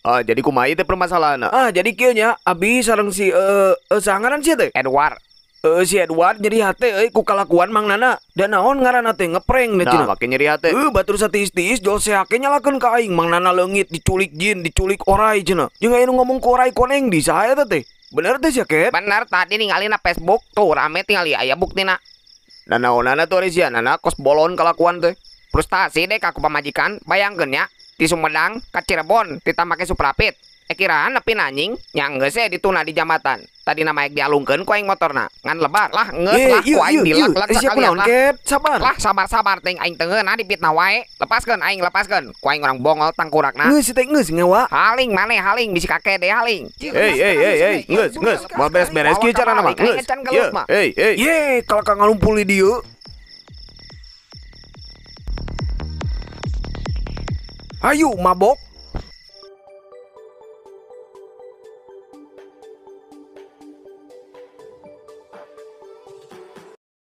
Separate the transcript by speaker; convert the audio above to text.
Speaker 1: Ah, jadi kumai teh permasalahan. Ah, ah jadi kieu nya abis si eh uh, uh, eh, sangaran si teh Edward. Uh, si Edward nyeri hati eh, ku kalakuan Mang Nana. dan naon ngaranna teh ngeprank da Nah, make nyeri hati. eh batur satiis-tiis jolsehake nyalakan ka aing Mang Nana leungit diculik jin, diculik orai cina Jeung aya ngomong ku orai koneng di saya tete teh?
Speaker 2: Bener teh si Ket? Bener tadi ningali na Facebook tuh rame tingali aya buktina. Da
Speaker 3: naonana tuh Resian, anak kos bolon kalakuan teh.
Speaker 2: Frustasi deh kaku pamajikan, bayangkan ya di Sumedang ke Cirebon ditambahke suprapit eh kiraan nanying, yang nggak sih e dituna di jambatan tadi nama yang dialungkan ku motor na, ngan lebar lah nggak lah ku aing dilak lak sakalian lah sabar lah sabar sabar ting aing tengen nah dipitna wae lepaskeun aing lepaskeun ku aing urang bongol tangkurakna ngeus teh ngeus ngewa haling mana haling bisi kakek deh haling hey hey hey hey
Speaker 4: ngeus ngeus mau beres beres kira carana mah ngeus hey hey ye kalau ka ngalumpuli dieu Are you my book?